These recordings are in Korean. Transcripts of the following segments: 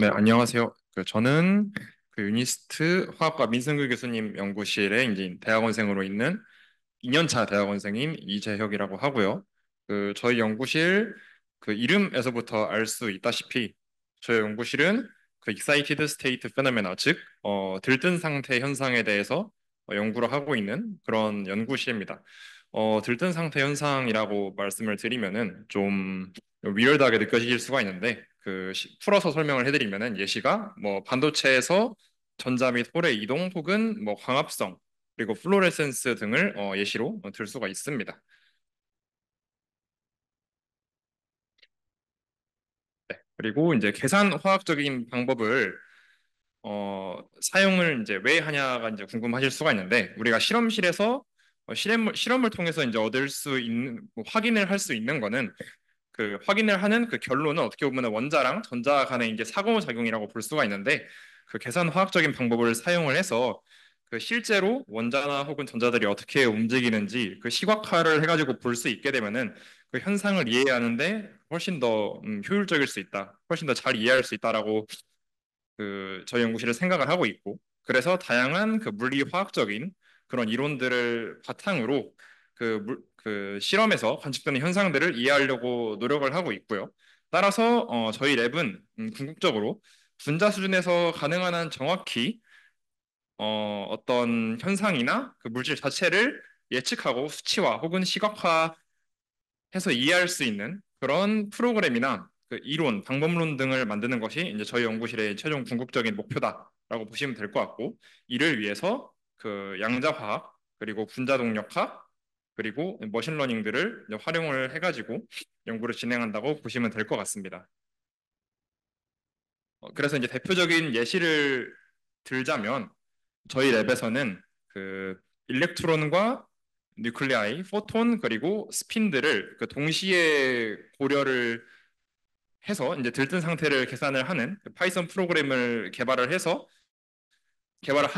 네, 안녕하세요. 그 저는 그 유니스트 화학과 민승규 교수님 연구실에 이제 대학원생으로 있는 2년차 대학원생인 이재혁이라고 하고요. 그 저희 연구실 그 이름에서부터 알 수 있다시피 저희 연구실은 그 excited state phenomena 즉 어, 들뜬 상태 현상에 대해서 어, 연구를 하고 있는 그런 연구실입니다. 어, 들뜬 상태 현상이라고 말씀을 드리면은 좀 위얼드하게 느껴지실 수가 있는데 그 풀어서 설명을 해드리면은 예시가 뭐 반도체에서 전자 및 홀의 이동 혹은 뭐 광합성 그리고 플로레센스 등을 어 예시로 들 수가 있습니다. 네, 그리고 이제 계산 화학적인 방법을 어, 사용을 이제 왜 하냐가 이제 궁금하실 수가 있는데 우리가 실험실에서 어, 실험을, 실험을 통해서 이제 얻을 수 있는 뭐 확인을 할 수 있는 거는 그 확인을 하는 그 결론은 어떻게 보면 원자랑 전자 간의 이제 사고작용이라고 볼 수가 있는데 그 계산 화학적인 방법을 사용을 해서 그 실제로 원자나 혹은 전자들이 어떻게 움직이는지 그 시각화를 해가지고 볼 수 있게 되면은 그 현상을 이해하는데 훨씬 더 음, 효율적일 수 있다, 훨씬 더 잘 이해할 수 있다라고 그 저희 연구실은 생각을 하고 있고 그래서 다양한 그 물리 화학적인 그런 이론들을 바탕으로 그, 그 실험에서 관측되는 현상들을 이해하려고 노력을 하고 있고요. 따라서 어, 저희 랩은 음, 궁극적으로 분자 수준에서 가능한 한 정확히 어, 어떤 현상이나 그 물질 자체를 예측하고 수치화 혹은 시각화해서 이해할 수 있는 그런 프로그램이나 그 이론, 방법론 등을 만드는 것이 이제 저희 연구실의 최종 궁극적인 목표다라고 보시면 될 것 같고 이를 위해서 그 양자화학 그리고 분자동력학 그리고 머신러닝들을 활용을 해가지고 연구를 진행한다고 보시면 될 것 같습니다. 어, 그래서 이제 대표적인 예시를 들자면 저희 랩에서는 그 일렉트론과 뉴클리아이, 포톤 그리고 스핀들을 그 동시에 고려를 해서 이제 들뜬 상태를 계산을 하는 그 파이썬 프로그램을 개발을 해서 개발을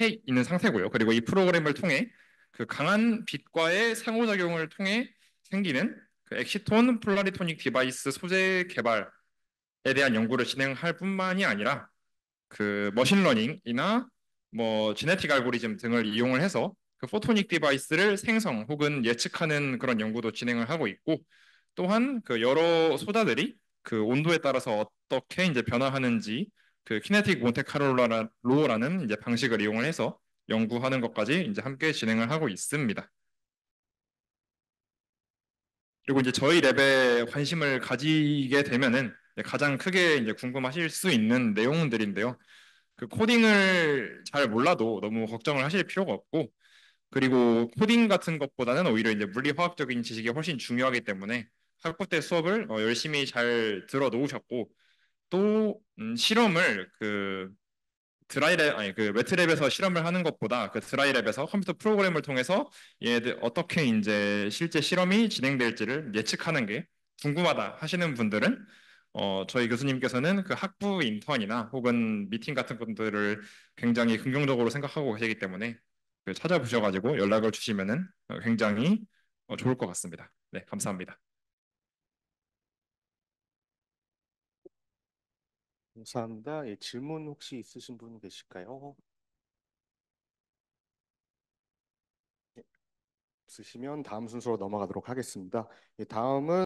해 있는 상태고요. 그리고 이 프로그램을 통해 그 강한 빛과의 상호작용을 통해 생기는 그 엑시톤 폴라리토닉 디바이스 소재 개발에 대한 연구를 진행할 뿐만이 아니라 그 머신러닝이나 뭐 지네틱 알고리즘 등을 이용을 해서 그 포토닉 디바이스를 생성 혹은 예측하는 그런 연구도 진행을 하고 있고 또한 그 여러 소자들이 그 온도에 따라서 어떻게 이제 변화하는지 그 키네틱 몬테카를로라는 이제 방식을 이용을 해서 연구하는 것까지 이제 함께 진행을 하고 있습니다. 그리고 이제 저희 랩에 관심을 가지게 되면은 가장 크게 이제 궁금하실 수 있는 내용들인데요. 그 코딩을 잘 몰라도 너무 걱정을 하실 필요가 없고 그리고 코딩 같은 것보다는 오히려 이제 물리화학적인 지식이 훨씬 중요하기 때문에 학부 때 수업을 어, 열심히 잘 들어 놓으셨고 또 음, 실험을 그 드라이랩 아니 그 웨트랩에서 실험을 하는 것보다 그 드라이랩에서 컴퓨터 프로그램을 통해서 얘들 어떻게 이제 실제 실험이 진행될지를 예측하는 게 궁금하다 하시는 분들은 어, 저희 교수님께서는 그 학부 인턴이나 혹은 미팅 같은 분들을 굉장히 긍정적으로 생각하고 계시기 때문에 그 찾아보셔가지고 연락을 주시면은 어, 굉장히 어, 좋을 것 같습니다. 네, 감사합니다. 감사합니다. 예, 질문 혹시 있으신 분 계실까요? 예, 없으시면 다음 순서로 넘어가도록 하겠습니다. 예, 다음은